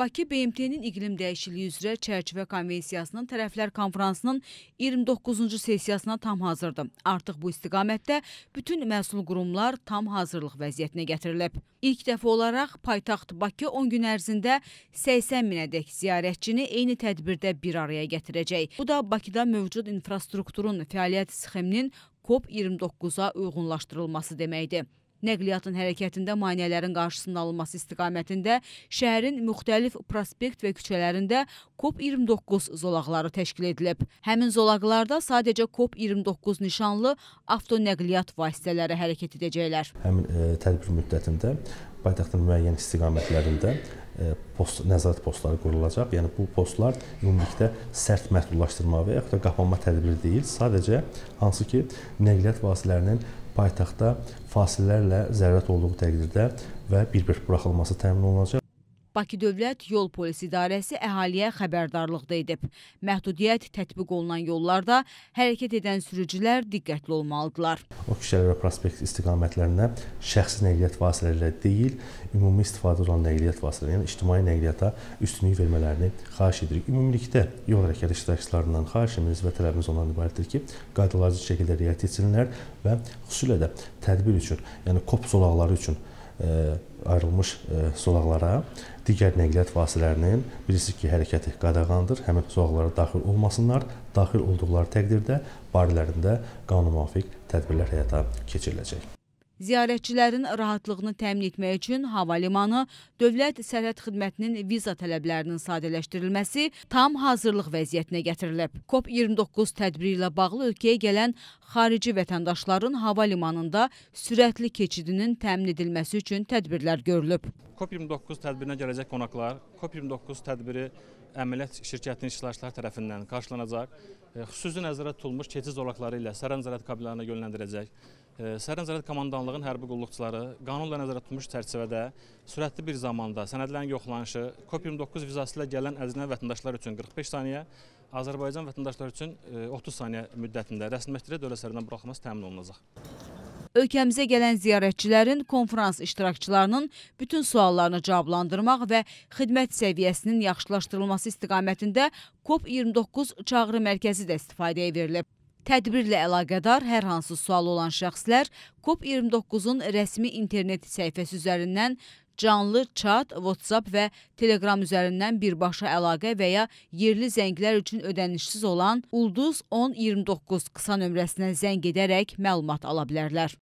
Bakı BMT-nin iqlim dəyişikliyi üzrə çərçivə konvensiyasının tərəflər konfransının 29-cu sessiyasına tam hazırdır. Artıq bu istiqamətdə bütün məsul qurumlar tam hazırlıq vəziyyətinə gətirilib. İlk dəfə olaraq paytaxt Bakı 10 gün ərzində 80 minədək ziyarətçini eyni tədbirdə bir araya gətirəcək. Bu da Bakıda mövcud infrastrukturun fəaliyyət sxeminin COP29-a uyğunlaşdırılması deməkdir. Nəqliyyatın hərəkətində maneələrin qarşısının alınması istiqamətində şəhərin müxtəlif prospekt və küçələrində COP29 zolaqları təşkil edilib. Həmin zolaqlarda sadəcə COP29 nişanlı avtonəqliyyat vasitələri hərəkət edəcəklər. Həmin ə, e, tədbir müddətində paytaxtın müəyyən istiqamətlərində e, post nəzarət postları qurulacaq. Yəni bu postlar ümumilikdə sərt məhdudlaşdırma və yaxud da qapanma tədbiri deyil, sadəcə hansı ki nəqliyyat vasitələrinin paytaxtda fasilələrlə zərurət olduğu təqdirdə və bir-bir buraxılması təmin olunacaq. Bakı Dövlət Yol Polisi İdarəsi əhaliyə xəbərdarlıq da edib. Məhdudiyyət tətbiq olunan yollarda hərəkət edən sürücülər diqqətli olmalıdırlar. O küçələr və prospekt istiqamətlərinə şəxsi nəqliyyat vasitələri deyil, ümumi istifadə olunan nəqliyyat vasitələri, yəni ictimai nəqliyyata üstünlük vermələrini xahiş edirik. Ümumilikdə yol hərəkəti iştirakçılarından xahişimiz və tələbimiz ondan ibarətdir ki, qaydalarca şəkildə riayət etsinlər və xüsusilə də tədbir üçün, yəni kop zolaqları üçün E, ayrılmış e, zolaqlara digər nəqliyyat vasitələrinin bilirsiniz ki, hərəkəti qadağandır. Həmin zolaqlara daxil olmasınlar. Daxil olduqları təqdirdə barələrində qanunmuvafiq tədbirlər həyata keçiriləcək. Ziyarətçilərin rahatlığını təmin etmək üçün hava limanı Dövlət Sərhəd Xidmətinin viza tələblərinin sadələşdirilməsi tam hazırlıq vəziyyətinə gətirilib. COP29 tədbiri ilə bağlı ölkəyə gələn xarici vətəndaşların hava limanında sürətli keçidinin təmin edilməsi üçün tədbirlər görülüb. COP29 tədbirinə gələcək qonaqlar COP29 tədbiri əməliyyat şirkətinin iştirakçıları tərəfindən qarşılanacaq, e, xüsusi nəzərə tutulmuş keçid zolaqları ilə Səran Zərət kabinələrinə yönləndirəcək, e, Sərin Zərət Komandanlığın hərbi qulluqçuları qanunla nəzərə tutmuş çərçivədə sürətli bir zamanda sənədlərin yoxlanışı COP29 vizası ilə gələn əzinə vətəndaşlar üçün 45 saniyə, Azərbaycan vətəndaşları üçün 30 e, saniyə müddətində rəsmiləşdirə dövlət sərhəddən buraxılması təmin olunacaq ölkəmizə gələn ziyarətçilərin konfrans iştirakçılarının bütün suallarını cavablandırmaq və xidmət səviyyəsinin yaxşılaşdırılması istiqamətində COP29 çağrı mərkəzi də istifadəyə verilib. Tədbirlə əlaqədar hər hansı sualı olan şəxslər COP29-un rəsmi internet səhifəsi üzərindən canlı çat, WhatsApp və Telegram üzərindən birbaşa əlaqə və ya yerli zənglər üçün ödənişsiz olan ulduz 1029 qısa nömrəsinə zəng edərək məlumat ala bilərlər.